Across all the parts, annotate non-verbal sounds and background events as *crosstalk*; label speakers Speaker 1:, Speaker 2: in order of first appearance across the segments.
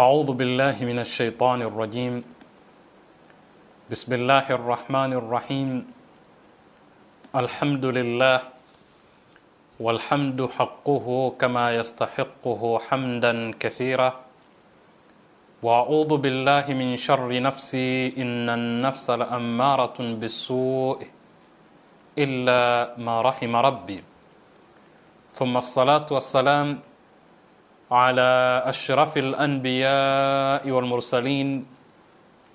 Speaker 1: أعوذ بالله من الشيطان الرجيم بسم الله الرحمن الرحيم الحمد لله والحمد حقه كما يستحقه حمدا كثيرا وأعوذ بالله من شر نفسي إن النفس لأمارة بالسوء إلا ما رحم ربي ثم الصلاة والسلام على أشرف الأنبياء والمرسلين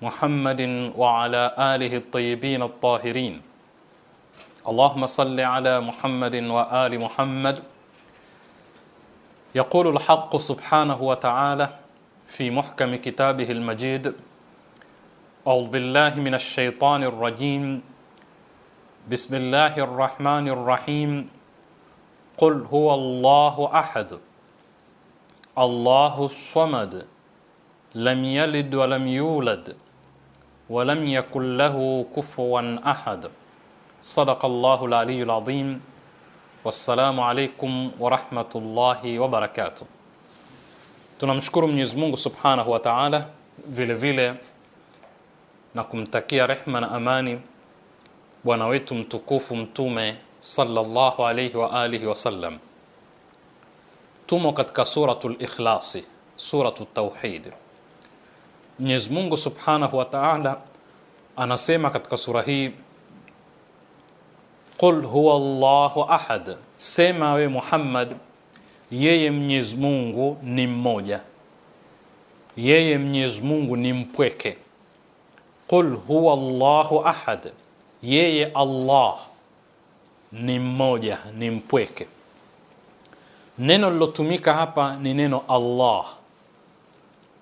Speaker 1: محمد وعلى آله الطيبين الطاهرين اللهم صل على محمد وآل محمد يقول الحق سبحانه وتعالى في محكم كتابه المجيد أعوذ بالله من الشيطان الرجيم بسم الله الرحمن الرحيم قل هو الله أحد Allahu Samad لم يلد ولم يولد ولم يكن له كفوا أحد صدق الله العلي العظيم والسلام عليكم ورحمة الله وبركاته تنمشكر من يزمونه سبحانه وتعالى في لفيلة نكم تكيا رحمة أماني ونويتم تكوفم تومي صلى الله عليه وآله وسلم tumo katika suratu likhlasi suratu tauhid mwenyezi mungu subhanahu wa taala anasema katika sura hii qul huwa llahu ahad sema we muhammad yeye mwenyezi mungu ni mmoja yeye mwenyezi mungu ni mpweke qul huwa llahu ahad yeye allah ni mmoja ni mpweke Neno lilotumika hapa ni neno Allah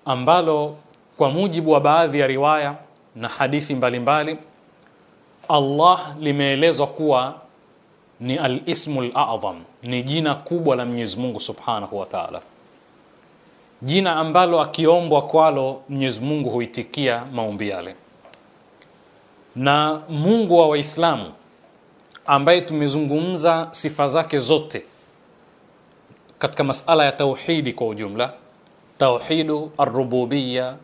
Speaker 1: ambalo kwa mujibu wa baadhi ya riwaya na hadithi mbalimbali mbali, Allah limeelezwa kuwa ni al ladham a'zam, ni jina kubwa la Mwenyezi Mungu Subhanahu wa Ta'ala, jina ambalo akiombwa kwalo Mwenyezi Mungu huitikia maombi yale, na Mungu wa Waislamu ambaye tumezungumza sifa zake zote katika masala ya tauhidi kwa ujumla, tauhidu arrububiya,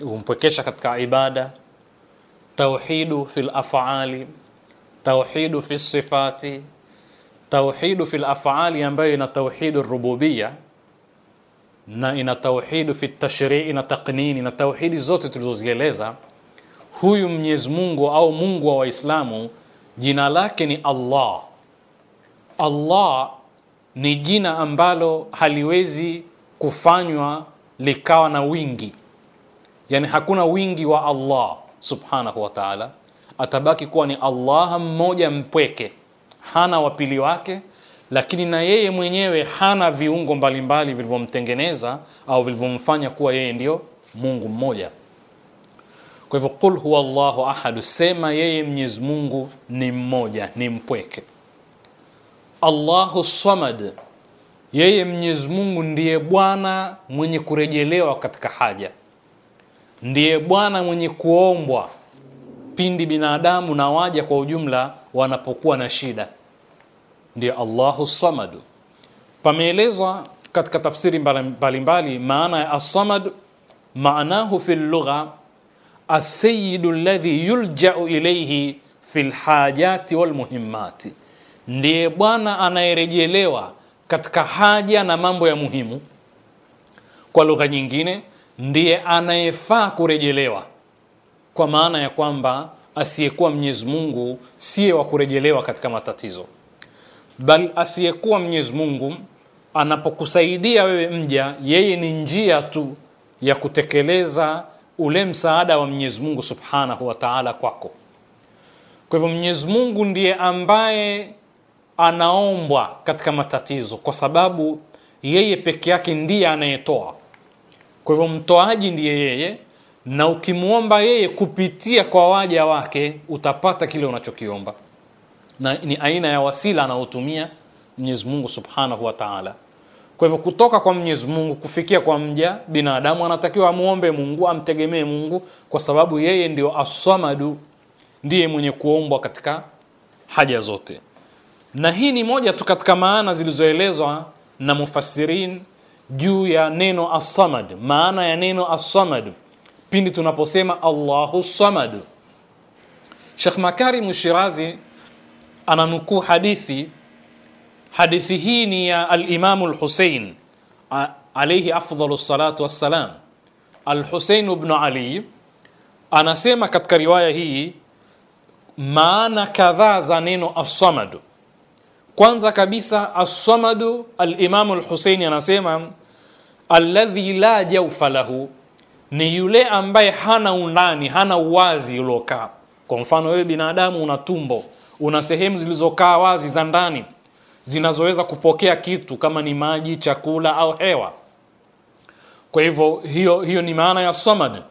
Speaker 1: kumpwekesha katika ibada, tauhidu fi lafali tauhidu fi sifati, tauhidu fi lafali ambayo ina tauhidu rububiya na ina tauhidu fi tashrii na taknini na tauhidi zote tulizozieleza. Huyu Mwenyezi Mungu au Mungu wa Waislamu jina lake ni Allah. Allah ni jina ambalo haliwezi kufanywa likawa na wingi, yani hakuna wingi wa Allah subhanahu wa ta'ala, atabaki kuwa ni Allah mmoja mpweke, hana wapili wake, lakini na yeye mwenyewe hana viungo mbalimbali vilivyomtengeneza au vilivyomfanya kuwa yeye ndio Mungu mmoja. Kwa hivyo, qul huwa llahu ahadu, sema yeye Mwenyezi Mungu ni mmoja, ni mpweke. Allahu Samad, yeye Mwenyezi Mungu ndiye Bwana mwenye kurejelewa katika haja, ndiye Bwana mwenye kuombwa pindi binadamu na waja kwa ujumla wanapokuwa na shida, ndiye Allahu Samad. Pameelezwa katika tafsiri mbalimbali mbali, maana ya As-Samad, maanahu fi lugha asayidu alladhi yuljau ilayhi fi lhajati walmuhimmati ndiye bwana anayerejelewa katika haja na mambo ya muhimu kwa lugha nyingine ndiye anayefaa kurejelewa kwa maana ya kwamba asiyekuwa mwenyezi mungu siye wa kurejelewa katika matatizo bali asiyekuwa mwenyezi mungu anapokusaidia wewe mja yeye ni njia tu ya kutekeleza ule msaada wa mwenyezi mungu subhanahu wataala kwako kwa hivyo mwenyezi mungu ndiye ambaye anaombwa katika matatizo, kwa sababu yeye peke yake ndiye anayetoa. Kwa hivyo mtoaji ndiye yeye, na ukimwomba yeye kupitia kwa waja wake utapata kile unachokiomba, na ni aina ya wasila anaotumia Mwenyezi Mungu Subhanahu wa Ta'ala. Kwa hivyo kutoka kwa Mwenyezi Mungu kufikia kwa mja binadamu, anatakiwa amwombe Mungu, amtegemee Mungu, kwa sababu yeye ndio aswamadu ndiye mwenye kuombwa katika haja zote na hii ni moja tu katika maana zilizoelezwa na mufasirin juu ya neno assamad maana ya neno assamad pindi tunaposema allahu samad shekh makarim shirazi ananukuu hadithi hadithi hii ni ya alimamu lhusein alaihi afdalu salatu wassalam alhusein bnu ali anasema katika riwaya hii maana kadhaa za neno assamadu kwanza kabisa as-samadu al-Imam al anasema alladhi la jaufa lahu ni yule ambaye hana undani hana uwazi uliokaa kwa mfano wewe binadamu una tumbo una sehemu zilizokaa wazi za ndani zinazoweza kupokea kitu kama ni maji chakula au hewa kwa hivyo hiyo hiyo ni maana ya samad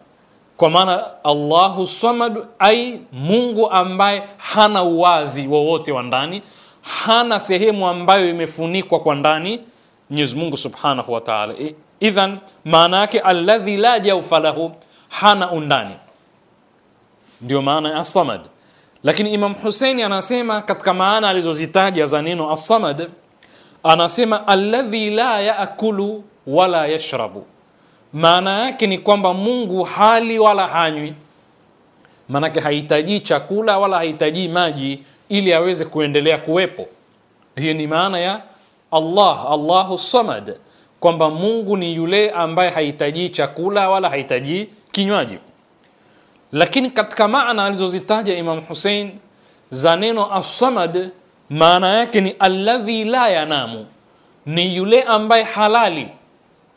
Speaker 1: kwa maana Allahu samad ai Mungu ambaye hana uwazi wowote wa ndani hana sehemu ambayo imefunikwa kwa ndani Mwenyezi Mungu Subhanahu wa Ta'ala. Idhan maana yake alladhi la jaufa lahu, hana undani, ndio maana ya As-Samad. Lakini Imam Hussein anasema katika maana alizozitaja za neno As-Samad, anasema alladhi la yaakulu wala yashrabu, maana yake ni kwamba Mungu hali wala hanywi, maanake hahitaji chakula wala hahitaji maji ili aweze kuendelea kuwepo hiyo ni maana ya Allah Allahu Samad kwamba Mungu ni yule ambaye hahitaji chakula wala hahitaji kinywaji lakini katika maana alizozitaja Imam Hussein za neno as-samad maana yake ni alladhi la yanamu ni yule ambaye halali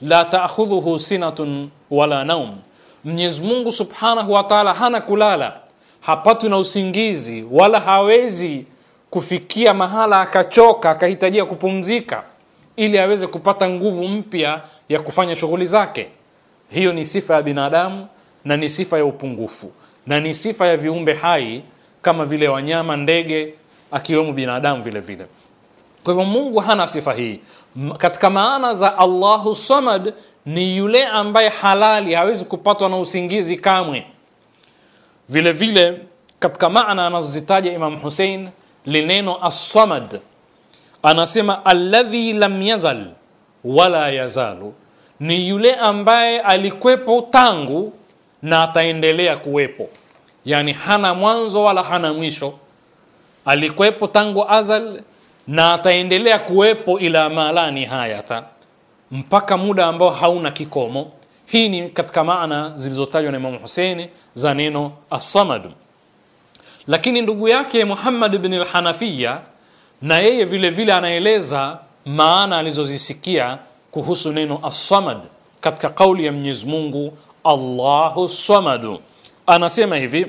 Speaker 1: la takhudhuhu sinatun wala naum Mwenyezi Mungu Subhanahu wa Ta'ala hana kulala hapatwi na usingizi wala hawezi kufikia mahala akachoka akahitajia kupumzika ili aweze kupata nguvu mpya ya kufanya shughuli zake. Hiyo ni sifa ya binadamu na ni sifa ya upungufu na ni sifa ya viumbe hai kama vile wanyama, ndege, akiwemo binadamu vile vile. Kwa hivyo Mungu hana sifa hii. Katika maana za Allahu Samad ni yule ambaye halali hawezi kupatwa na usingizi kamwe. Vile vile katika maana anazozitaja Imam Hussein lineno as-samad, anasema alladhi lam yazal wala yazalu, ni yule ambaye alikwepo tangu na ataendelea kuwepo, yani hana mwanzo wala hana mwisho, alikwepo tangu azal na ataendelea kuwepo ila malani hayata, mpaka muda ambao hauna kikomo hii ni katika maana zilizotajwa na Imamu Huseini za neno assamadu Lakini ndugu yake Muhammad bin al-Hanafiya na yeye vile vile anaeleza maana alizozisikia kuhusu neno assamad katika kauli ya Mwenyezi Mungu Allahu samadu, anasema hivi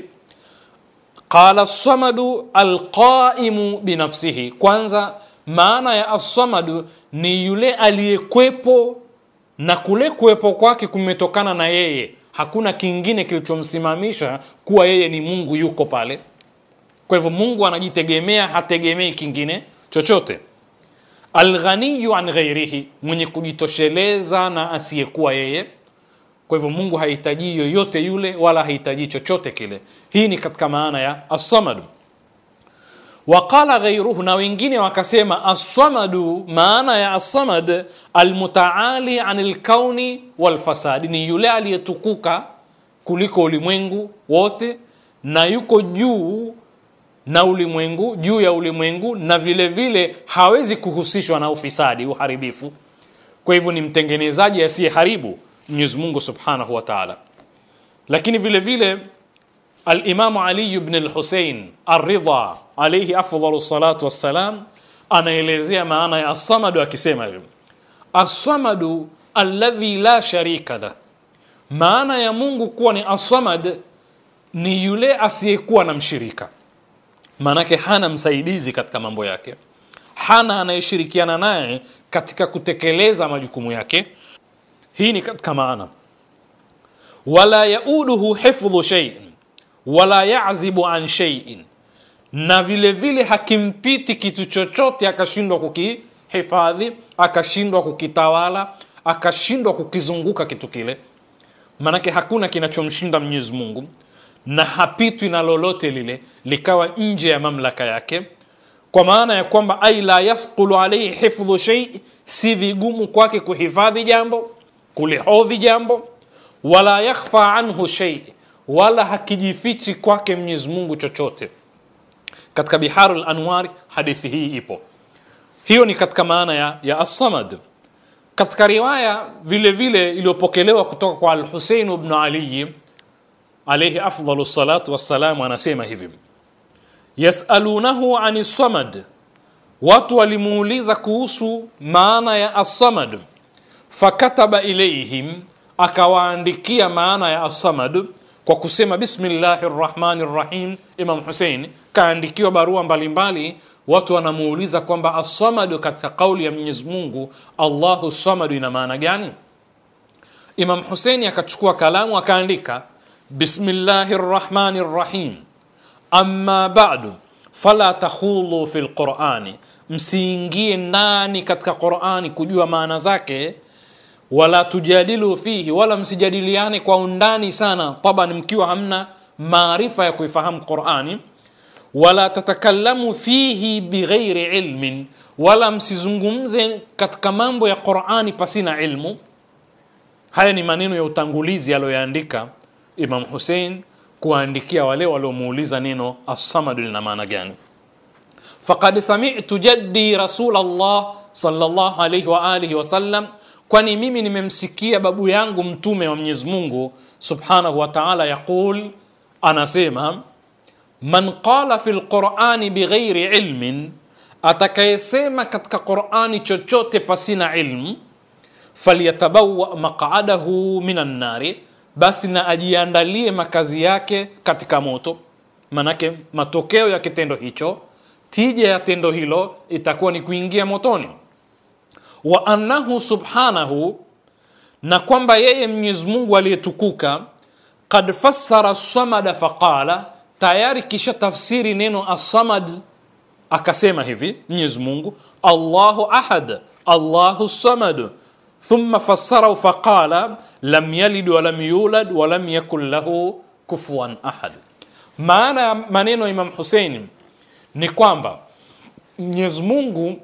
Speaker 1: qala samadu alqaimu binafsihi. Kwanza maana ya assamadu ni yule aliyekwepo na kule kuwepo kwake kumetokana na yeye. Hakuna kingine kilichomsimamisha kuwa yeye ni Mungu, yuko pale. Kwa hivyo Mungu anajitegemea, hategemei kingine chochote. Alghaniyu an ghairihi, mwenye kujitosheleza na asiyekuwa yeye. Kwa hivyo Mungu hahitaji yoyote yule wala hahitaji chochote kile. Hii ni katika maana ya asamadu waqala ghairuhu, na wengine wakasema assamadu, maana ya assamad almutaali anil kauni walfasadi, ni yule aliyetukuka kuliko ulimwengu wote na yuko juu na ulimwengu juu ya ulimwengu, na vile vile hawezi kuhusishwa na ufisadi, uharibifu. Kwa hivyo ni mtengenezaji asiye haribu Mungu Subhanahu wa Ta'ala. Lakini vile vile Al-Imamu Ali ibn al ridha alayhi afdhalu salatu wassalam anaelezea maana ya asamadu akisema hivi asamadu alladhi la sharika la maana ya Mungu kuwa ni asamad ni yule asiyekuwa na mshirika maanake hana msaidizi katika mambo yake hana anayeshirikiana naye katika kutekeleza majukumu yake hii ni katika maana wala yauduhu hifdhu shay'in wala yazibu an shay'in na vile vile hakimpiti kitu chochote akashindwa kukihifadhi akashindwa kukitawala akashindwa kukizunguka kitu kile maanake hakuna kinachomshinda mwenyezi mungu na hapitwi na lolote lile likawa nje ya mamlaka yake kwa maana ya kwamba ai la yathqulu alaihi hifdhu shei si vigumu kwake kuhifadhi jambo kulihodhi jambo wala yakhfa anhu shei wala hakijifichi kwake mwenyezi mungu chochote katika biharul anwari hadithi hii ipo hiyo ni katika maana ya, ya assamad katika riwaya vile vile iliyopokelewa kutoka kwa alhusein bnu aliyi alaihi afdalu salatu wassalam anasema hivi yasalunahu an samad watu walimuuliza kuhusu maana ya assamad fakataba ilaihim akawaandikia maana ya assamad as kwa kusema bismillahi rrahmani rrahim imam husein kaandikiwa barua mbalimbali mbali, watu wanamuuliza kwamba assamadu katika kauli ya mwenyezi mungu allahu samadu ina maana gani imam huseini akachukua kalamu akaandika bismillahi rrahmani rrahim amma badu fala tahulu fi lqurani msiingie ndani katika qurani kujua maana zake wala tujadilu fihi, wala msijadiliane kwa undani sana, taban mkiwa hamna maarifa ya kuifahamu Qurani. Wala tatakallamu fihi bighairi ilmin, wala msizungumze katika mambo ya Qurani pasina ilmu. Haya ni maneno ya utangulizi aliyoyaandika Imam Hussein kuwaandikia wale waliomuuliza neno assamadu lina maana gani. Faqad sami'tu jaddi rasul sallallahu alayhi wa alihi wasallam kwani mimi nimemsikia babu yangu mtume wa Mwenyezi Mungu Subhanahu wa Ta'ala yaqul anasema man qala fil Qur'ani bighairi ilmin atakayesema katika Qur'ani chochote pasina ilmu falyatabawa maq'adahu minan annari basi na ajiandalie makazi yake katika moto manake matokeo ya kitendo hicho tija ya tendo hilo itakuwa ni kuingia motoni wa annahu subhanahu na kwamba yeye Mwenyezi Mungu aliyetukuka kad fassara samada faqala tayari kisha tafsiri neno asamad akasema hivi Mwenyezi Mungu Allahu ahad Allahu samad thumma fassarahu faqala lam yalid wa lam yulad wa lam yakul lahu kufuwan ahad maana ya maneno Imam Hussein ni kwamba Mwenyezi Mungu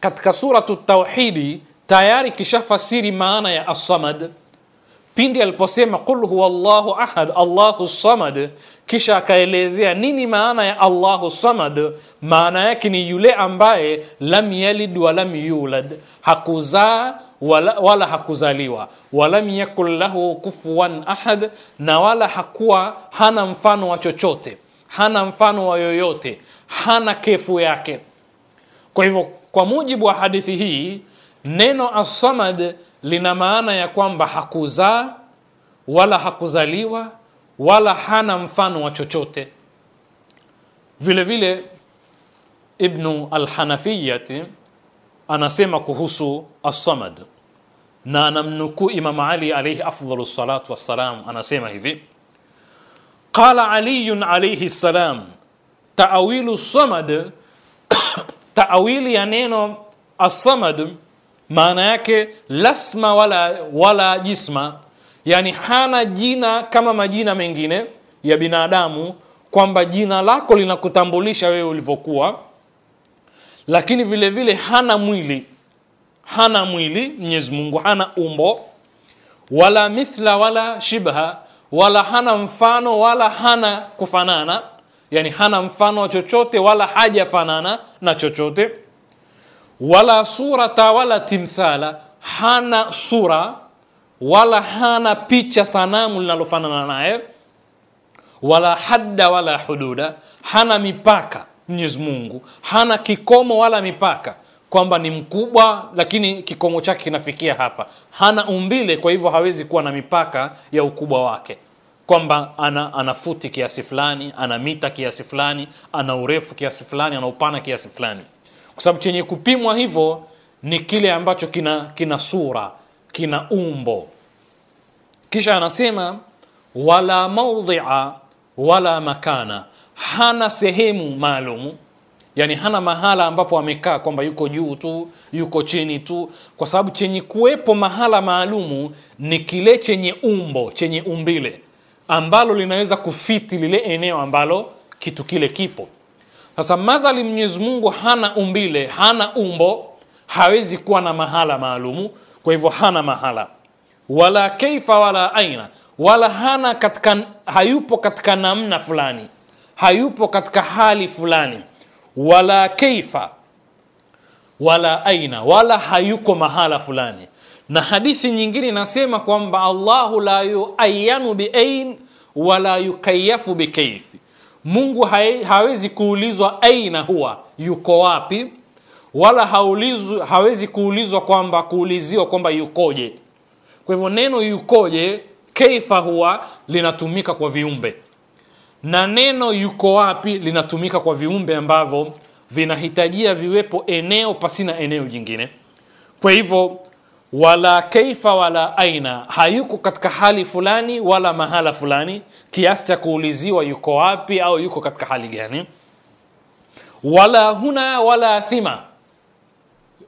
Speaker 1: katika suratu tauhidi tayari kishafasiri maana ya assamad pindi aliposema qul huwa llahu ahad allahu samad kisha akaelezea nini maana ya allahu samad maana yake ni yule ambaye lam yalid walam yulad hakuzaa wala, wala hakuzaliwa walam yakun lahu kufuan ahad na wala hakuwa hana mfano wa chochote hana mfano wa yoyote hana kefu yake kwa hivyo kwa mujibu wa hadithi hii neno assamad lina maana ya kwamba hakuzaa wala hakuzaliwa wala hana mfano wa chochote vile vile ibnu alhanafiyati anasema kuhusu assamad na anamnukuu imam ali alaihi afdalu salatu wassalam anasema hivi qala aliyun alaihi ssalam taawilu samad taawili ya neno asamad maana yake lasma wala, wala jisma yani hana jina kama majina mengine ya binadamu kwamba jina lako linakutambulisha wewe ulivyokuwa lakini vile vile hana mwili hana mwili mwenyezi mungu hana umbo wala mithla wala shibha wala hana mfano wala hana kufanana yani hana mfano wa chochote wala hajafanana na chochote wala surata wala timthala hana sura wala hana picha sanamu linalofanana naye wala hadda wala hududa hana mipaka mwenyezi mungu hana kikomo wala mipaka kwamba ni mkubwa lakini kikomo chake kinafikia hapa hana umbile kwa hivyo hawezi kuwa na mipaka ya ukubwa wake kwamba ana, ana futi kiasi fulani ana mita kiasi fulani ana urefu kiasi fulani ana upana kiasi fulani kwa sababu chenye kupimwa hivyo ni kile ambacho kina, kina sura kina umbo kisha anasema wala maudhia wala makana hana sehemu maalumu yani hana mahala ambapo amekaa kwamba yuko juu tu yuko chini tu kwa sababu chenye kuwepo mahala maalumu ni kile chenye umbo chenye umbile ambalo linaweza kufiti lile eneo ambalo kitu kile kipo sasa madhali mwenyezi mungu hana umbile hana umbo hawezi kuwa na mahala maalumu kwa hivyo hana mahala wala keifa wala aina wala hana katika hayupo katika namna fulani hayupo katika hali fulani wala keifa wala aina wala hayuko mahala fulani na hadithi nyingine inasema kwamba allahu la yuayanu biain wala yukayafu bikaifi mungu hae, hawezi kuulizwa aina huwa yuko wapi wala haulizu, hawezi kuulizwa kwamba kuuliziwa kwamba yukoje kwa hivyo neno yukoje keifa huwa linatumika kwa viumbe na neno yuko wapi linatumika kwa viumbe ambavyo vinahitajia viwepo eneo pasina eneo jingine kwa hivyo wala kaifa wala aina, hayuko katika hali fulani wala mahala fulani, kiasi cha kuuliziwa yuko wapi au yuko katika hali gani. Wala huna wala thima,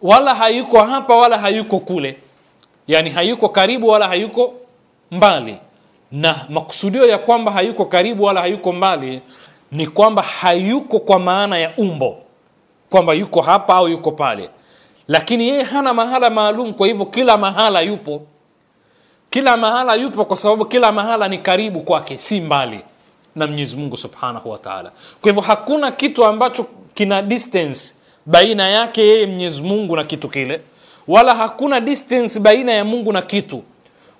Speaker 1: wala hayuko hapa wala hayuko kule, yani hayuko karibu wala hayuko mbali. Na makusudio ya kwamba hayuko karibu wala hayuko mbali ni kwamba hayuko kwa maana ya umbo, kwamba yuko hapa au yuko pale lakini yeye hana mahala maalum kwa hivyo kila mahala yupo kila mahala yupo kwa sababu kila mahala ni karibu kwake si mbali na mwenyezi mungu subhanahu wa taala kwa hivyo hakuna kitu ambacho kina distance baina yake yeye mwenyezi mungu na kitu kile wala hakuna distance baina ya mungu na kitu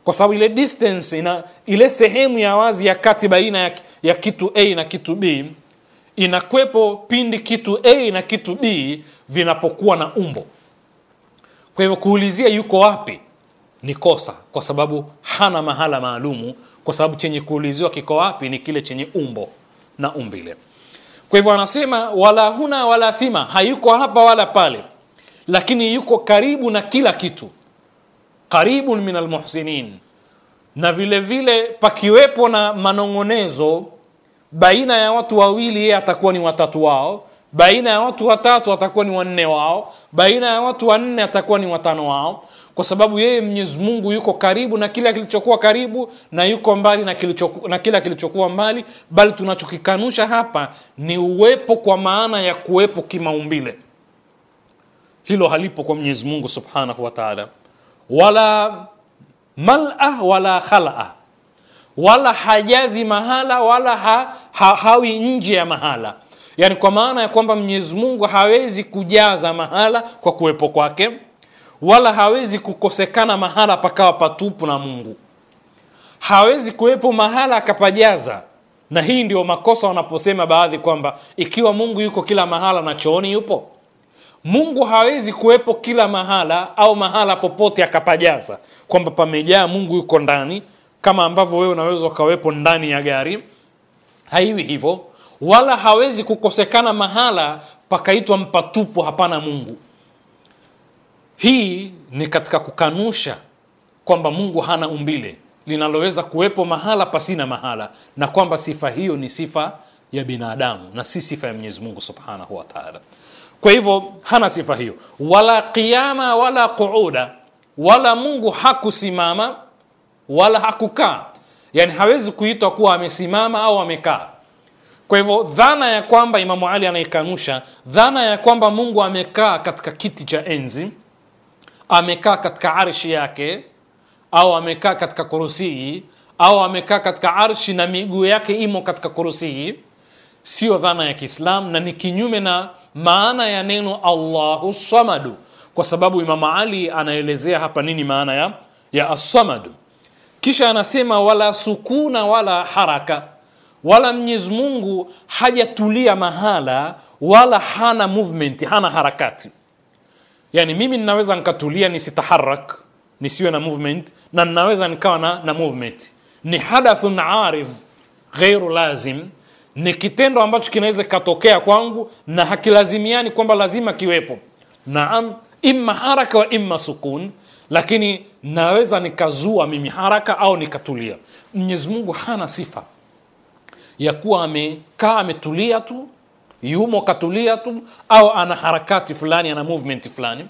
Speaker 1: kwa sababu ile distance ina, ile sehemu ya wazi ya kati baina ya, ya kitu a na kitu b inakwepo pindi kitu a na kitu b vinapokuwa na umbo kwa hivyo kuulizia yuko wapi ni kosa, kwa sababu hana mahala maalumu, kwa sababu chenye kuuliziwa kiko wapi ni kile chenye umbo na umbile. Kwa hivyo anasema wala huna wala thima, hayuko hapa wala pale, lakini yuko karibu na kila kitu, qaribun min almuhsinin. Na vile vile pakiwepo na manong'onezo baina ya watu wawili, yeye atakuwa ni watatu wao baina ya watu watatu watakuwa ni wanne wao baina ya watu wanne atakuwa ni watano wao kwa sababu yeye mwenyezi mungu yuko karibu na kile kilichokuwa karibu na yuko mbali na, na kile kilichokuwa mbali bali tunachokikanusha hapa ni uwepo kwa maana ya kuwepo kimaumbile hilo halipo kwa mwenyezi mungu subhanahu wataala wala mala wala khalaa wala hajazi mahala wala ha, ha, hawi nje ya mahala yani kwa maana ya kwamba mwenyezi mungu hawezi kujaza mahala kwa kuwepo kwake wala hawezi kukosekana mahala pakawa patupu na mungu hawezi kuwepo mahala akapajaza na hii ndio makosa wanaposema baadhi kwamba ikiwa mungu yuko kila mahala na chooni yupo mungu hawezi kuwepo kila mahala au mahala popote akapajaza kwamba pamejaa mungu yuko ndani kama ambavyo wewe unaweza ukawepo ndani ya gari haiwi hivyo wala hawezi kukosekana mahala pakaitwa mpatupu hapana mungu hii ni katika kukanusha kwamba mungu hana umbile linaloweza kuwepo mahala pasina mahala na kwamba sifa hiyo ni sifa ya binadamu na si sifa ya mwenyezi mungu subhanahu wataala kwa hivyo hana sifa hiyo wala qiama wala quuda wala mungu hakusimama wala hakukaa yani hawezi kuitwa kuwa amesimama au amekaa kwa hivyo dhana ya kwamba imamu ali anaikanusha dhana ya kwamba mungu amekaa katika kiti cha enzi amekaa katika arshi yake au amekaa katika kurusii au amekaa katika arshi na miguu yake imo katika kurusii sio dhana ya kiislam na ni kinyume na maana ya neno allahu samadu kwa sababu imamu ali anaelezea hapa nini maana ya ya assamadu kisha anasema wala sukuna wala haraka wala Mwenyezi Mungu hajatulia mahala wala hana movement, hana harakati. Yani mimi ninaweza nikatulia nisitaharak, nisiwe na movement, na ninaweza nikawa na, na movement. Ni hadathun aridh ghairu lazim, ni kitendo ambacho kinaweza kikatokea kwangu na hakilazimiani kwamba lazima kiwepo. Naam, imma haraka wa imma sukun, lakini naweza nikazua mimi haraka au nikatulia. Mwenyezi Mungu hana sifa ya kuwa amekaa ametulia tu yumo katulia tu au ana harakati fulani ana movement fulani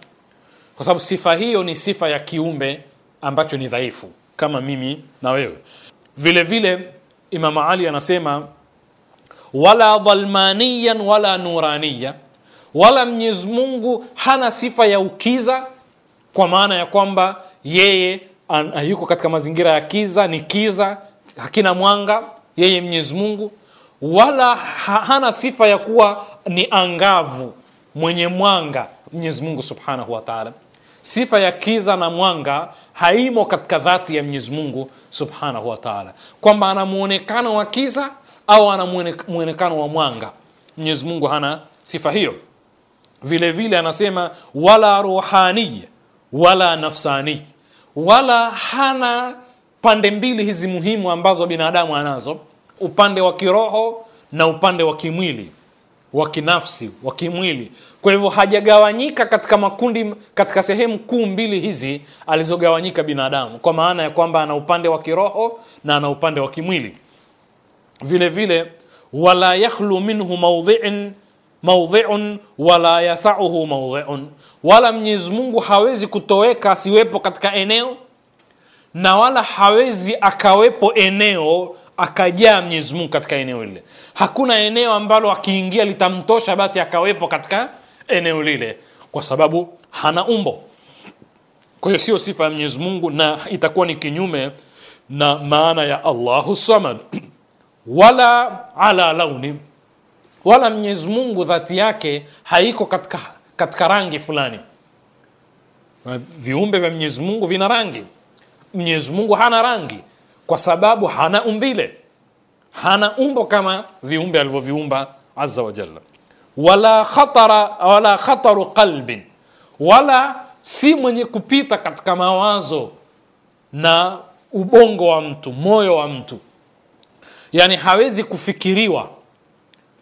Speaker 1: kwa sababu sifa hiyo ni sifa ya kiumbe ambacho ni dhaifu kama mimi na wewe vile vile imam ali anasema wala dhalmaniyan wala nuraniya wala mwenyezi mungu hana sifa ya ukiza kwa maana ya kwamba yeye yuko katika mazingira ya kiza ni kiza hakina mwanga yeye Mwenyezi Mungu wala hana sifa ya kuwa ni angavu mwenye mwanga Mwenyezi Mungu Subhanahu wa Ta'ala. Sifa ya kiza na mwanga haimo katika dhati ya Mwenyezi Mungu Subhanahu wa Ta'ala, kwamba ana muonekano wa kiza au ana muonekano wa mwanga. Mwenyezi Mungu hana sifa hiyo. Vile vile anasema wala ruhani wala nafsani, wala hana pande mbili hizi muhimu ambazo binadamu anazo upande wa kiroho na upande wa kimwili wa kinafsi wa kimwili kwa hivyo hajagawanyika katika makundi katika sehemu kuu mbili hizi alizogawanyika binadamu kwa maana ya kwamba ana upande wa kiroho na ana upande wa kimwili vile vile wala yakhlu minhu maudhiin maudhiun wala yasauhu maudhiun wala mwenyezi mungu hawezi kutoweka asiwepo katika eneo na wala hawezi akawepo eneo akajaa mwenyezi mungu katika eneo lile hakuna eneo ambalo akiingia litamtosha basi akawepo katika eneo lile kwa sababu hana umbo kwa hiyo sio sifa ya mwenyezi mungu na itakuwa ni kinyume na maana ya allahu samad *clears throat* wala ala launi wala mwenyezi mungu dhati yake haiko katika, katika rangi fulani viumbe vya mwenyezi mungu vina rangi mwenyezi mungu hana rangi kwa sababu hana umbile hana umbo kama viumbe alivyoviumba azza wa jalla wala khatara wala khataru qalbin wala si mwenye kupita katika mawazo na ubongo wa mtu moyo wa mtu yani hawezi kufikiriwa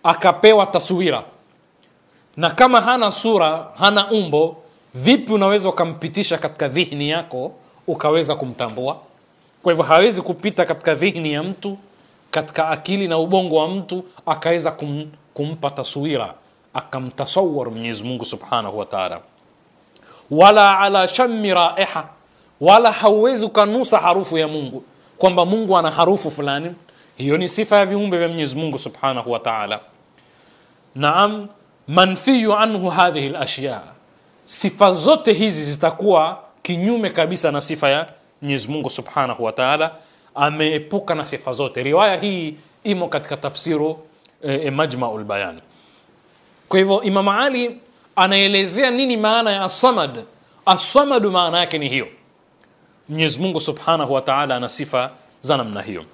Speaker 1: akapewa taswira na kama hana sura hana umbo vipi unaweza ukampitisha katika dhihni yako ukaweza kumtambua kwa hivyo hawezi kupita katika dhihni ya mtu katika akili na ubongo wa mtu akaweza kum, kumpa taswira akamtasawar mwenyezi mungu subhanahu wataala wala ala shami raiha wala hauwezi ukanusa harufu ya mungu kwamba mungu ana harufu fulani hiyo ni sifa ya viumbe vya mwenyezi mungu subhanahu wataala naam manfiyu anhu hadhihi lashya sifa zote hizi zitakuwa kinyume kabisa na sifa ya Mwenyezi Mungu Subhanahu wa Ta'ala ameepuka na sifa zote. Riwaya hii imo katika tafsiru e, Majmaul Bayan. Kwa hivyo Imam Ali anaelezea nini maana ya As-Samad. as maana yake ni hiyo. Mwenyezi Mungu Subhanahu wa Ta'ala ana sifa za namna hiyo.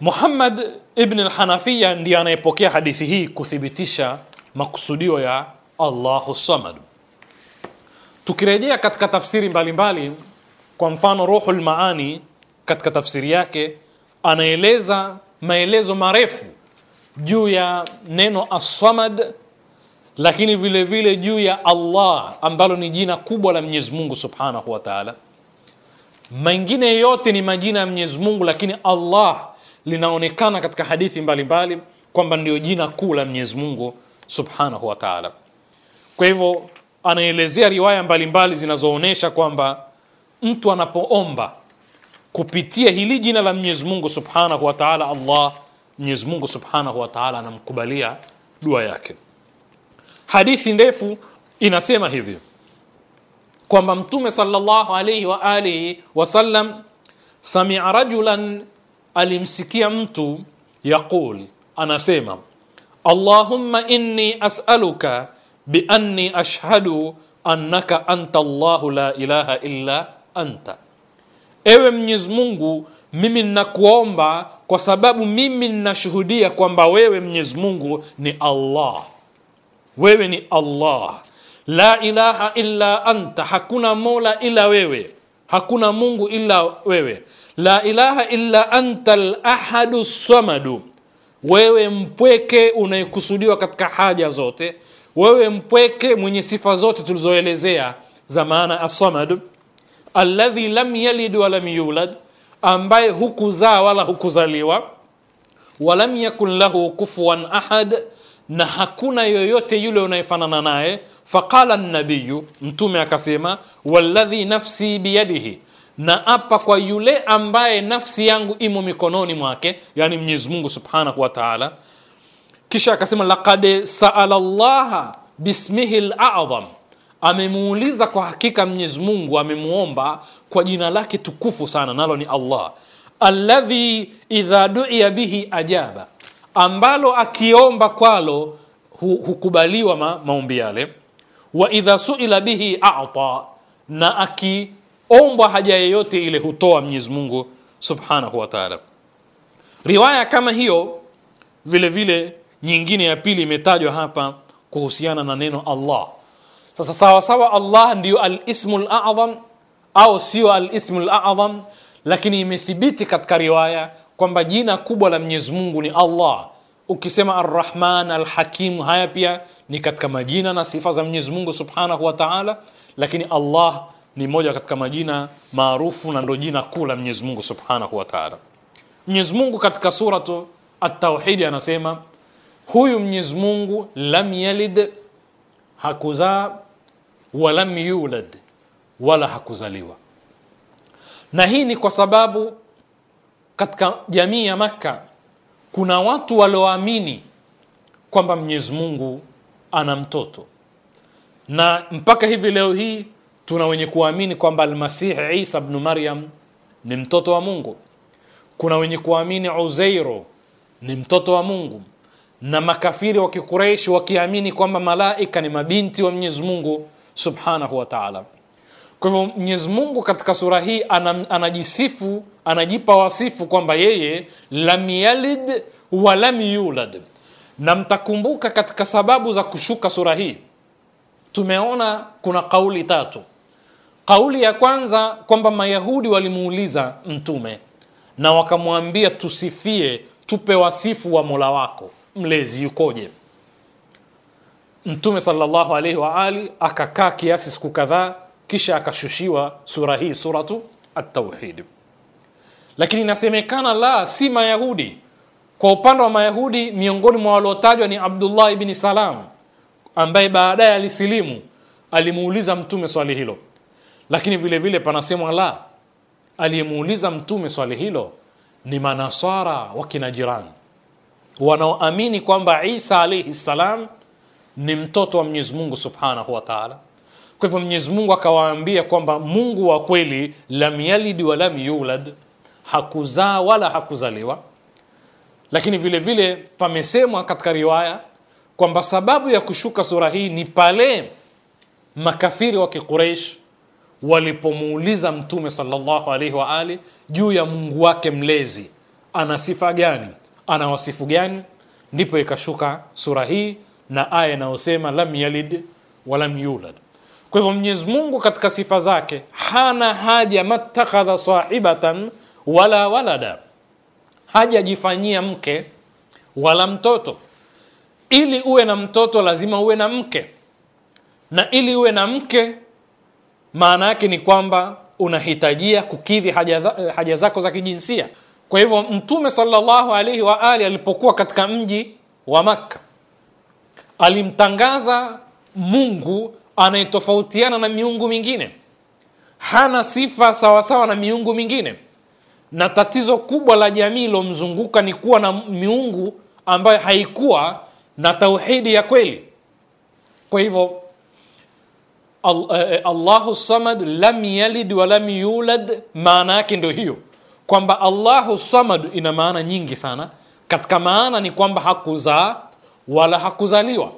Speaker 1: Muhammad ibn al-Hanafiya ndiye anayepokea hadithi hii kuthibitisha makusudio ya Allahu Samad. Tukirejea katika tafsiri mbalimbali mbali, kwa mfano Ruhul Maani katika tafsiri yake anaeleza maelezo marefu juu ya neno as lakini vile vile juu ya Allah ambalo ni jina kubwa la Mwenyezi Mungu Subhanahu wa Ta'ala. Mengine yote ni majina ya Mwenyezi Mungu lakini Allah linaonekana katika hadithi mbalimbali kwamba ndio jina kuu la Mwenyezi Mungu Subhanahu wa Ta'ala. Kwa hivyo anaelezea riwaya mbalimbali zinazoonyesha kwamba mtu anapoomba kupitia hili jina la Mwenyezi Mungu Subhanahu wa Ta'ala Allah Mwenyezi Mungu Subhanahu wa Ta'ala anamkubalia dua yake. Hadithi ndefu inasema hivi kwamba Mtume sallallahu alayhi wa alihi wasallam samia rajulan, alimsikia mtu yaqul, anasema Allahumma inni as'aluka bi anni ashhadu annaka anta Allahu la ilaha illa anta, ewe Mwenyezi Mungu, mimi nnakuomba kwa sababu mimi nnashuhudia kwamba wewe Mwenyezi Mungu ni Allah, wewe ni Allah, la ilaha illa anta, hakuna mola ila wewe, hakuna Mungu ila wewe, la ilaha illa anta lahadu ahadu samadu, wewe mpweke unayekusudiwa katika haja zote, wewe mpweke mwenye sifa zote tulizoelezea za maana asamadu alladhi lam yalid wa lam yulad, ambaye hukuzaa wala hukuzaliwa, walam yakun lahu kufuwan ahad, na hakuna yoyote yule unayefanana naye. Faqala nabiyu, mtume akasema, walladhi nafsi biyadihi, na apa kwa yule ambaye nafsi yangu imo mikononi mwake, yani Mwenyezi Mungu subhanahu wa taala. Kisha akasema, laqad saala llaha bismihi ladham amemuuliza kwa hakika Mwenyezi Mungu amemuomba kwa jina lake tukufu sana, nalo ni Allah alladhi idha duia bihi ajaba, ambalo akiomba kwalo hukubaliwa ma, maombi yale. Wa idha suila bihi ata, na akiombwa haja yeyote ile hutoa Mwenyezi Mungu subhanahu wa taala. Riwaya kama hiyo vile vile nyingine ya pili imetajwa hapa kuhusiana na neno Allah sasa sawasawa allah ndiyo alismu ladham au sio alismu ladham lakini imethibiti katika riwaya kwamba jina kubwa la mwenyezi mungu ni allah ukisema arrahman alhakim haya pia ni katika majina na sifa za mwenyezi mungu subhanahu wa taala lakini allah ni moja katika majina maarufu na ndo jina kuu la mwenyezi mungu subhanahu wa taala mwenyezi mungu katika suratu atauhidi anasema huyu mwenyezi mungu lam yalid hakuzaa walam yulad, wala hakuzaliwa. Na hii ni kwa sababu katika jamii ya Makka kuna watu walioamini kwamba Mwenyezi Mungu ana mtoto, na mpaka hivi leo hii tuna wenye kuamini kwamba Almasihi Isa bnu Maryam ni mtoto wa Mungu. Kuna wenye kuamini uzeiro ni mtoto wa Mungu, na makafiri wa Kikureishi wakiamini kwamba malaika ni mabinti wa Mwenyezi Mungu subhanahu wa ta'ala kwa hivyo mwenyezi mungu katika sura hii anajisifu anajipa wasifu kwamba yeye lam yalid wa lam yulad na mtakumbuka katika sababu za kushuka sura hii tumeona kuna kauli tatu kauli ya kwanza kwamba mayahudi walimuuliza mtume na wakamwambia tusifie tupe wasifu wa mola wako mlezi yukoje Mtume salallahu alaihi wa ali akakaa kiasi siku kadhaa, kisha akashushiwa sura hii, suratu at Lakini inasemekana la si Mayahudi. Kwa upande wa Mayahudi, miongoni mwa waliotajwa ni Abdullah ibni Salam ambaye baadaye alisilimu, alimuuliza Mtume swali hilo. Lakini vile vile panasemwa la aliyemuuliza Mtume swali hilo ni manaswara wa jirani wanaoamini kwamba Isa alaihi ssalam ni mtoto wa Mwenyezi Mungu Subhanahu wa Ta'ala. Kwa hivyo Mwenyezi Mungu akawaambia kwamba Mungu wa kweli lam yalid wa lam yulad, hakuzaa wala hakuzaliwa. Lakini vile vile pamesemwa katika riwaya kwamba sababu ya kushuka sura hii ni pale makafiri wa Quraysh walipomuuliza Mtume sallallahu alaihi wa ali juu ya Mungu wake mlezi, ana sifa gani, ana wasifu gani, ndipo ikashuka sura hii na aya inayosema lam yalid walam yulad. Kwa hivyo Mwenyezi Mungu katika sifa zake hana haja mattakhadha sahibatan wala walada, hajajifanyia mke wala mtoto. Ili uwe na mtoto lazima uwe na mke, na ili uwe na mke maana yake ni kwamba unahitajia kukidhi haja, eh, haja zako za kijinsia. Kwa hivyo Mtume sallallahu alaihi wa ali alipokuwa katika mji wa Makka alimtangaza mungu anayetofautiana na miungu mingine hana sifa sawasawa na miungu mingine na tatizo kubwa la jamii ilomzunguka ni kuwa na miungu ambayo haikuwa na tauhidi ya kweli kwa hivyo eh, eh, allahu samad lam yalid walam yulad maana yake ndio hiyo kwamba allahu samad ina maana nyingi sana katika maana ni kwamba hakuzaa wala hakuzaliwa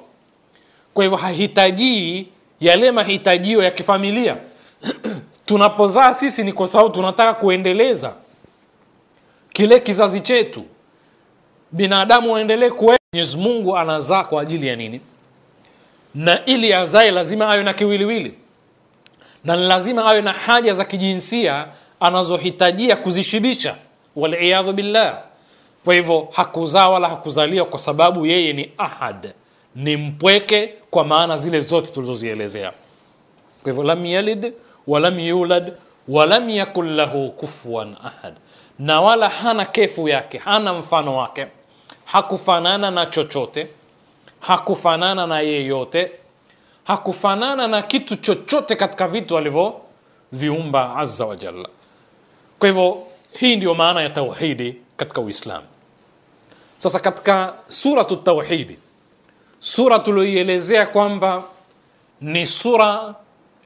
Speaker 1: kwa hivyo hahitajii yale mahitajio ya kifamilia *clears throat* tunapozaa sisi ni kwa sababu tunataka kuendeleza kile kizazi chetu binadamu waendelee kuwe mwenyezi mungu anazaa kwa ajili ya nini na ili azae lazima awe na kiwiliwili na lazima awe na haja za kijinsia anazohitajia kuzishibisha waliyadhu billah kwa hivyo hakuzaa wala hakuzalia kwa sababu yeye ni ahad, ni mpweke kwa maana zile zote tulizozielezea. Kwa hivyo lam yalid walam yulad walam yakun lahu kufuan ahad, na wala hana kefu yake, hana mfano wake, hakufanana na chochote, hakufanana na yeyote, hakufanana na kitu chochote katika vitu alivyoviumba azza wa jalla. Kwa hivyo hii ndiyo maana ya tauhidi katika Uislamu sasa katika suratu tauhidi sura tulioielezea kwamba ni sura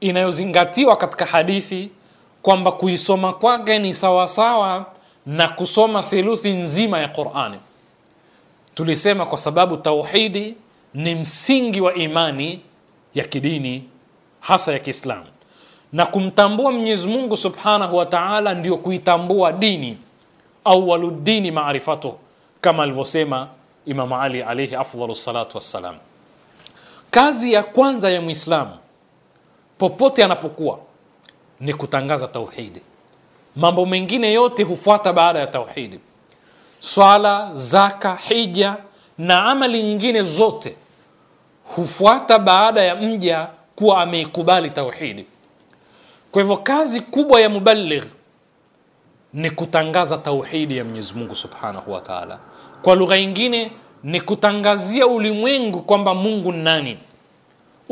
Speaker 1: inayozingatiwa katika hadithi kwamba kuisoma kwake ni sawasawa na kusoma theluthi nzima ya Qurani. Tulisema kwa sababu tauhidi ni msingi wa imani ya kidini hasa ya Kiislamu, na kumtambua Mwenyezi Mungu subhanahu wa taala ndiyo kuitambua dini, awaludini maarifatuhu kama alivyosema Imam Ali alayhi afdhalu salatu wassalam. Kazi ya kwanza ya Muislamu popote anapokuwa ni kutangaza tauhidi. Mambo mengine yote hufuata baada ya tauhidi. Swala, zaka, hija na amali nyingine zote hufuata baada ya mja kuwa ameikubali tauhidi. Kwa hivyo kazi kubwa ya mubaligh ni kutangaza tauhidi ya Mwenyezi Mungu Subhanahu wa Ta'ala. Kwa lugha nyingine ni kutangazia ulimwengu kwamba Mungu nnani nani.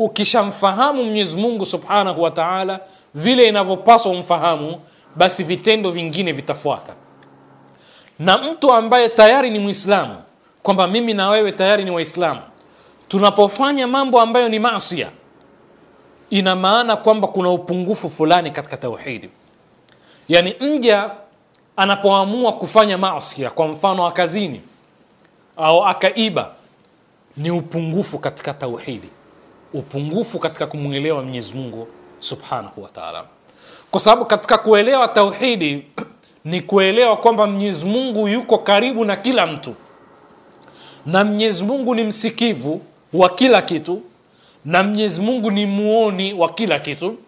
Speaker 1: Ukishamfahamu Mwenyezi Mungu subhanahu wa taala vile inavyopaswa umfahamu, basi vitendo vingine vitafuata. Na mtu ambaye tayari ni Mwislamu, kwamba mimi na wewe tayari ni Waislamu, tunapofanya mambo ambayo ni masia, ina maana kwamba kuna upungufu fulani katika tauhidi. Yaani mja anapoamua kufanya masia, kwa mfano wa kazini au akaiba ni upungufu katika tauhidi upungufu katika kumwelewa mwenyezi mungu subhanahu wataala kwa sababu katika kuelewa tauhidi *clears throat* ni kuelewa kwamba mwenyezi mungu yuko karibu na kila mtu na mwenyezi mungu ni msikivu wa kila kitu na mwenyezi mungu ni muoni wa kila kitu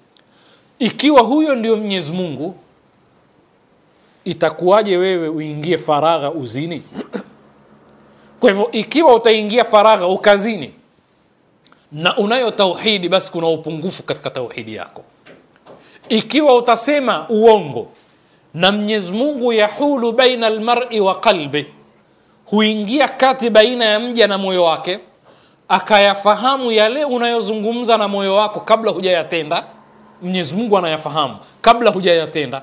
Speaker 1: ikiwa huyo ndio mwenyezi mungu itakuwaje wewe uingie faragha uzini *clears throat* kwa hivyo ikiwa utaingia faragha ukazini na unayo tauhidi basi kuna upungufu katika tauhidi yako ikiwa utasema uongo na mwenyezi mungu yahulu baina almari wa qalbi huingia kati baina ya mja na moyo wake akayafahamu yale unayozungumza na moyo wako kabla hujayatenda mwenyezi mungu anayafahamu kabla hujayatenda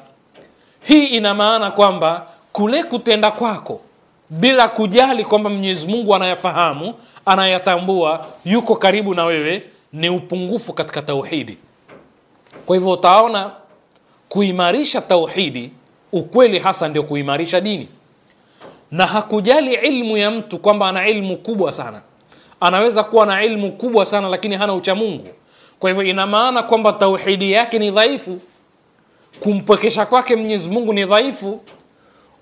Speaker 1: hii ina maana kwamba kule kutenda kwako bila kujali kwamba Mwenyezi Mungu anayafahamu, anayatambua, yuko karibu na wewe, ni upungufu katika tauhidi. Kwa hivyo utaona kuimarisha tauhidi, ukweli hasa ndio kuimarisha dini, na hakujali ilmu ya mtu kwamba ana ilmu kubwa sana. Anaweza kuwa na ilmu kubwa sana, lakini hana uchamungu. Kwa hivyo ina maana kwamba tauhidi yake ni dhaifu, kumpwekesha kwake Mwenyezi Mungu ni dhaifu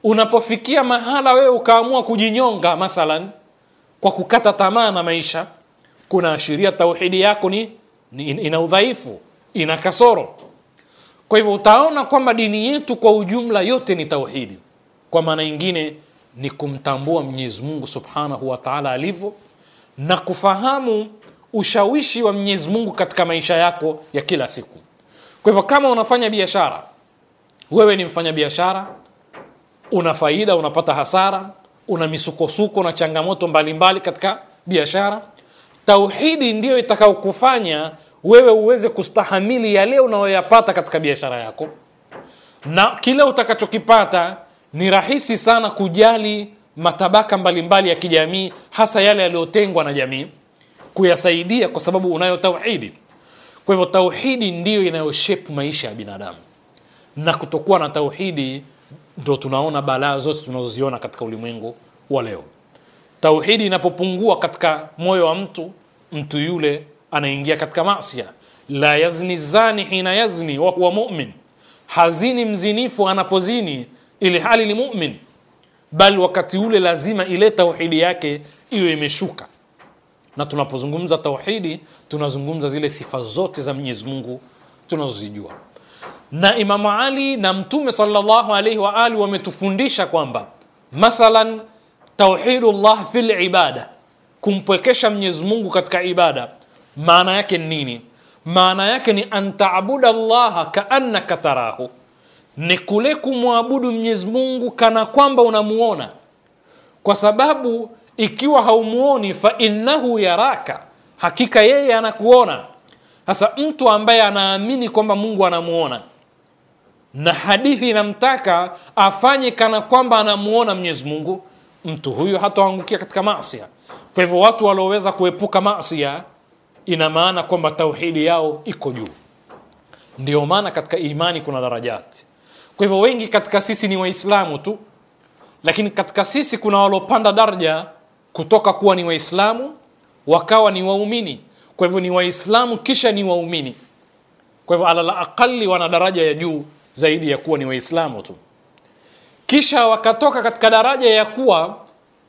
Speaker 1: unapofikia mahala wewe ukaamua kujinyonga mathalan kwa kukata tamaa na maisha kunaashiria tauhidi yako ni, ni ina udhaifu ina kasoro kwa hivyo utaona kwamba dini yetu kwa ujumla yote ni tauhidi kwa maana nyingine ni kumtambua mwenyezi mungu subhanahu wataala alivyo na kufahamu ushawishi wa mwenyezi mungu katika maisha yako ya kila siku kwa hivyo kama unafanya biashara wewe ni mfanya biashara una faida unapata hasara una misukosuko na changamoto mbalimbali mbali katika biashara tauhidi ndiyo itakaokufanya wewe uweze kustahamili yale unayoyapata katika biashara yako na kile utakachokipata ni rahisi sana kujali matabaka mbalimbali mbali ya kijamii hasa yale yaliyotengwa na jamii kuyasaidia kwa sababu unayo tauhidi kwa hivyo tauhidi ndiyo inayoshape maisha ya binadamu na kutokuwa na tauhidi ndo tunaona balaa zote tunazoziona katika ulimwengu wa leo tauhidi inapopungua katika moyo wa mtu mtu yule anaingia katika masia la yazni zani hina yazni wa huwa mumin hazini mzinifu anapozini ili hali ni mumin bali wakati ule lazima ile tauhidi yake iyo imeshuka na tunapozungumza tauhidi tunazungumza zile sifa zote za mwenyezi mungu tunazozijua na Imamu Ali na Mtume sallallahu alaihi wa ali wametufundisha kwamba mathalan tauhidullah fil ibada, kumpwekesha Mwenyezi Mungu katika ibada, maana yake ni nini? Maana yake ni antaabuda llaha kaannaka tarahu, ni kule kumwabudu Mwenyezi Mungu kana kwamba unamuona, kwa sababu ikiwa haumuoni, fa innahu yaraka, hakika yeye anakuona. Sasa mtu ambaye anaamini kwamba Mungu anamuona na hadithi inamtaka afanye kana kwamba anamuona mwenyezi mungu mtu huyu hatoangukia katika masia kwa hivyo watu walioweza kuepuka masia ina maana kwamba tauhidi yao iko juu ndio maana katika imani kuna darajati kwa hivyo wengi katika sisi ni waislamu tu lakini katika sisi kuna walopanda daraja kutoka kuwa ni waislamu wakawa ni waumini kwa hivyo ni waislamu kisha ni waumini kwa hivyo alalaqali wana daraja ya juu zaidi ya kuwa ni waislamu tu kisha wakatoka katika daraja ya kuwa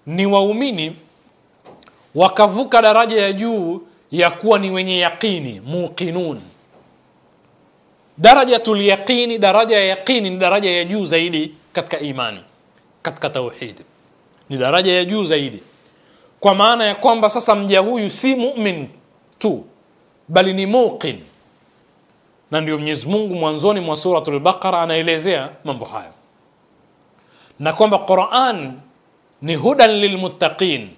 Speaker 1: ni waumini wakavuka daraja ya juu ya kuwa ni wenye yaqini muqinun darajatul yaqini daraja ya yaqini ni daraja ya juu zaidi katika imani katika tauhid ni daraja ya juu zaidi kwa maana ya kwamba sasa mja huyu si mumin tu bali ni muqin na ndio Mwenyezi Mungu mwanzoni mwa suratul Baqara anaelezea mambo hayo, na kwamba Quran ni hudan lilmuttaqin,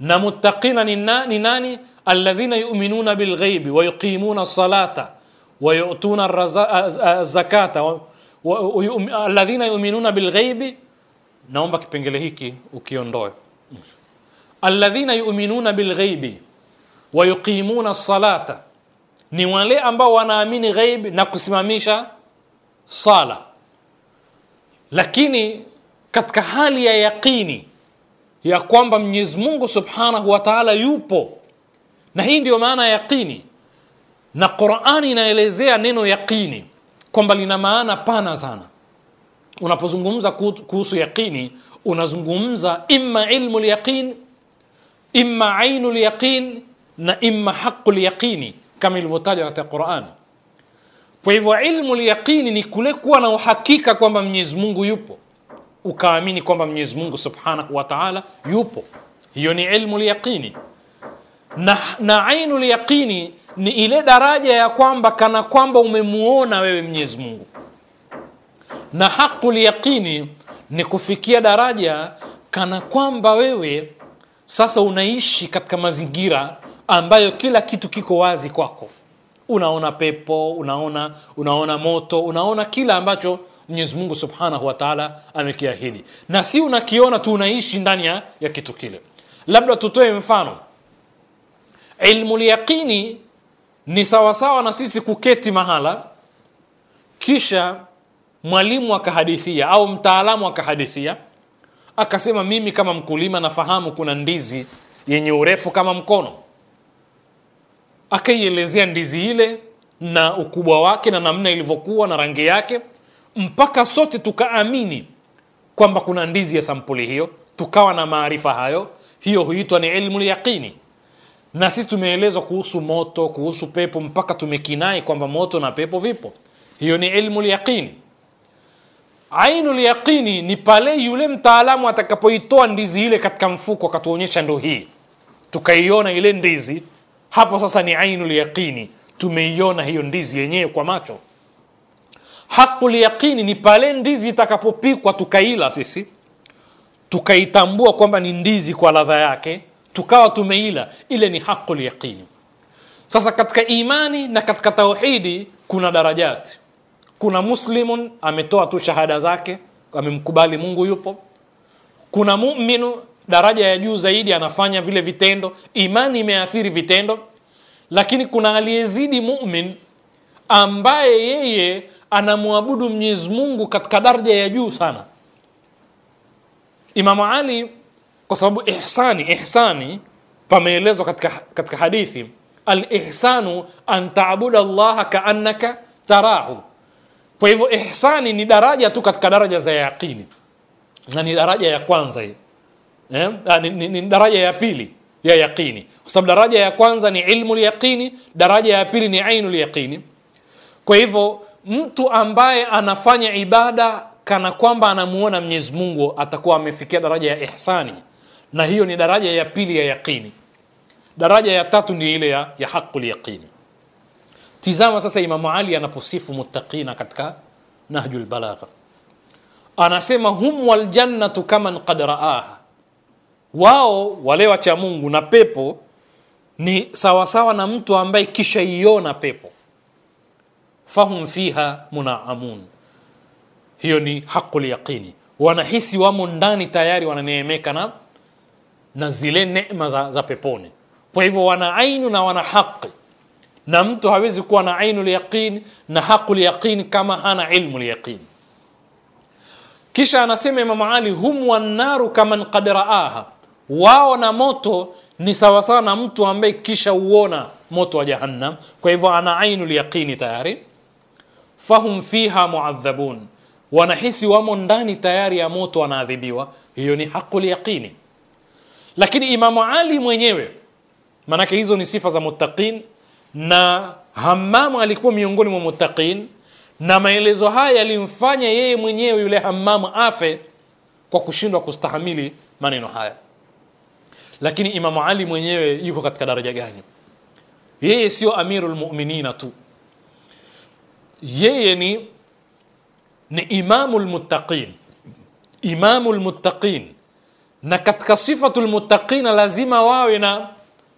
Speaker 1: na muttaqina ni nani? nani? alladhina yu'minuna bilghaibi wa yuqimuna salata wa yu'tuna zakata alladhina yu'minuna bilghaibi. Naomba kipengele hiki ukiondoe, alladhina yu'minuna bilghaibi wa yuqimuna salata ni wale ambao wanaamini ghaib na kusimamisha sala lakini katika hali ya yaqini ya kwamba mwenyezi mungu subhanahu wa taala yupo na hii ndiyo maana ya yaqini na qurani inaelezea neno yaqini kwamba lina maana pana sana unapozungumza kuhusu yaqini unazungumza imma ilmu lyaqin imma ainu lyaqin na imma haqu lyaqini kama ilivyotaja katika Qur'an. Kwa hivyo ilmu lyaqini ni kule kuwa na uhakika kwamba Mwenyezi Mungu yupo, ukaamini kwamba Mwenyezi Mungu Subhanahu wa Ta'ala yupo. Hiyo ni ilmu lyaqini Na, na ainu yaqini ni ile daraja ya kwamba kana kwamba umemuona wewe Mwenyezi Mungu, na haqu lyaqini ni kufikia daraja kana kwamba wewe sasa unaishi katika mazingira ambayo kila kitu kiko wazi kwako unaona pepo unaona unaona moto unaona kila ambacho mwenyezi mungu subhanahu wataala amekiahidi na si unakiona tu unaishi ndani ya kitu kile labda tutoe mfano ilmu lyaqini ni sawasawa na sisi kuketi mahala kisha mwalimu akahadithia au mtaalamu akahadithia akasema mimi kama mkulima nafahamu kuna ndizi yenye urefu kama mkono akaielezea ndizi ile na ukubwa wake na namna ilivyokuwa na rangi yake mpaka sote tukaamini kwamba kuna ndizi ya sampuli hiyo tukawa na maarifa hayo hiyo huitwa ni ilmu yaqini na sisi tumeelezwa kuhusu moto kuhusu pepo mpaka tumekinai kwamba moto na pepo vipo hiyo ni ilmu yaqini ainu yaqini ni pale yule mtaalamu atakapoitoa ndizi ile katika mfuko akatuonyesha ndo hii tukaiona ile ndizi hapo sasa ni ainu yaqini, tumeiona hiyo ndizi yenyewe kwa macho. haqu yaqini ni pale ndizi itakapopikwa tukaila sisi tukaitambua kwamba ni ndizi kwa ladha yake, tukawa tumeila, ile ni haqu yaqini. Sasa katika imani na katika tauhidi kuna darajati. Kuna muslimun ametoa tu shahada zake, amemkubali Mungu yupo. Kuna muminu daraja ya juu zaidi anafanya vile vitendo imani imeathiri vitendo lakini kuna aliyezidi mumin ambaye yeye anamwabudu mwenyezi mungu katika daraja ya juu sana imamu ali kwa sababu ihsani ihsani pameelezwa katika, katika hadithi alihsanu an tabuda llaha kaannaka tarahu kwa hivyo ihsani ni daraja tu katika daraja za yaqini na ni daraja ya kwanza hii eh? Ah, ni, ni, ni daraja ya pili ya yaqini kwa sababu daraja ya kwanza ni ilmu yaqini daraja ya pili ni ainu yaqini kwa hivyo mtu ambaye anafanya ibada kana kwamba anamuona mwenyezi mungu atakuwa amefikia daraja ya ihsani na hiyo ni daraja ya pili ya yaqini daraja ya tatu ni ile ya, ya haqu yaqini tizama sasa imamu ali anaposifu muttaqina katika nahjul balagha anasema hum waljannatu kaman qad raaha wao wale wacha Mungu na pepo ni sawasawa na mtu ambaye kisha iona pepo fahum fiha munaamun hiyo ni haqul yaqini wanahisi wamo ndani tayari wananeemeka na na zile neema za, za peponi kwa hivyo wana ainu na wana haqi na mtu hawezi kuwa na ainu lyaqin na haqu lyaqin kama hana ilmu lyaqin kisha anasema imamu ali hum wannaru kaman qad raaha wao na moto ni sawasawa na mtu ambaye kisha uona moto wa jahannam kwa hivyo ana ainu lyaqini tayari fahum fiha muadhabun wanahisi wamo ndani tayari ya moto wanaadhibiwa hiyo ni haqu lyaqini lakini imamu ali mwenyewe maanake hizo ni sifa za muttaqin na hamamu alikuwa miongoni mwa muttaqin na maelezo haya yalimfanya yeye mwenyewe yule hamamu afe kwa kushindwa kustahamili maneno haya lakini Imamu Ali mwenyewe yuko katika daraja gani? Yeye sio amirul mu'minina tu, yeye ni ni imamul muttaqin, imamul muttaqin. Na katika sifatu muttaqina lazima wawe na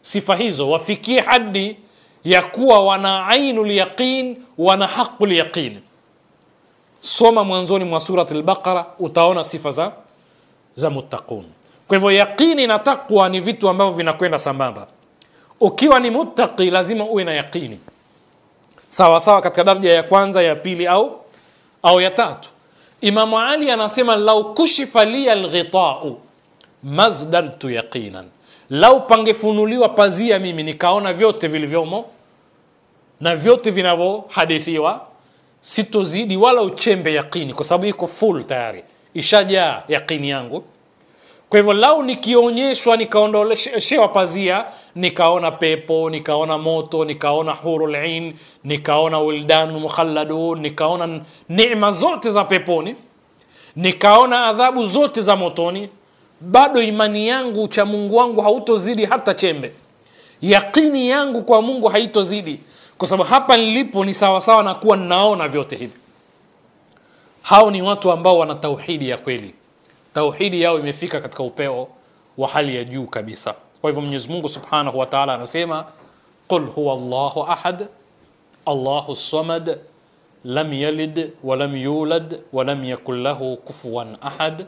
Speaker 1: sifa hizo, wafikie hadi ya kuwa wana ainul yaqin, wana haqu yaqin. Soma mwanzoni mwa Surat al-Baqara utaona sifa za za muttaqun. Kwa hivyo yaqini na taqwa ni vitu ambavyo vinakwenda sambamba. Ukiwa ni muttaqi, lazima uwe na yaqini sawa sawa katika daraja ya kwanza, ya pili au au ya tatu. Imamu Ali anasema lau kushifa liya lghitau mazdartu yaqinan, lau pangefunuliwa pazia mimi nikaona vyote vilivyomo na vyote vinavyohadithiwa sitozidi wala uchembe yaqini, kwa sababu iko full tayari, ishajaa yaqini yangu kwa hivyo lau nikionyeshwa nikaondoleshewa pazia nikaona pepo nikaona moto nikaona hurulin nikaona wildan mukhalladun nikaona nema zote za peponi nikaona adhabu zote za motoni bado imani yangu cha mungu wangu hautozidi hata chembe yaqini yangu kwa mungu haitozidi kwa sababu hapa nilipo ni sawasawa na kuwa nnaona vyote hivi hao ni watu ambao wana tauhidi ya kweli tauhidi yao imefika katika upeo wa hali ya juu kabisa kwa hivyo mwenyezi mungu subhanahu wa taala anasema qul huwa llahu ahad allahu samad lam yalid walam yulad walam yakun lahu kufuwan ahad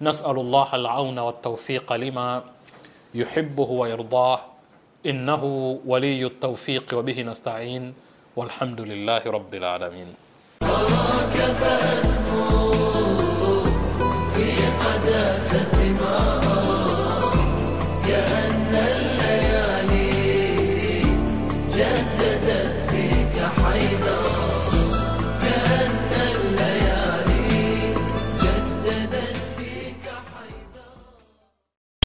Speaker 1: nasalu llah alauna waltaufiqa lima yuhibuhu wayardah innahu waliyu ltaufiqi wabihi nastain walhamdu lillahi rabi lalamin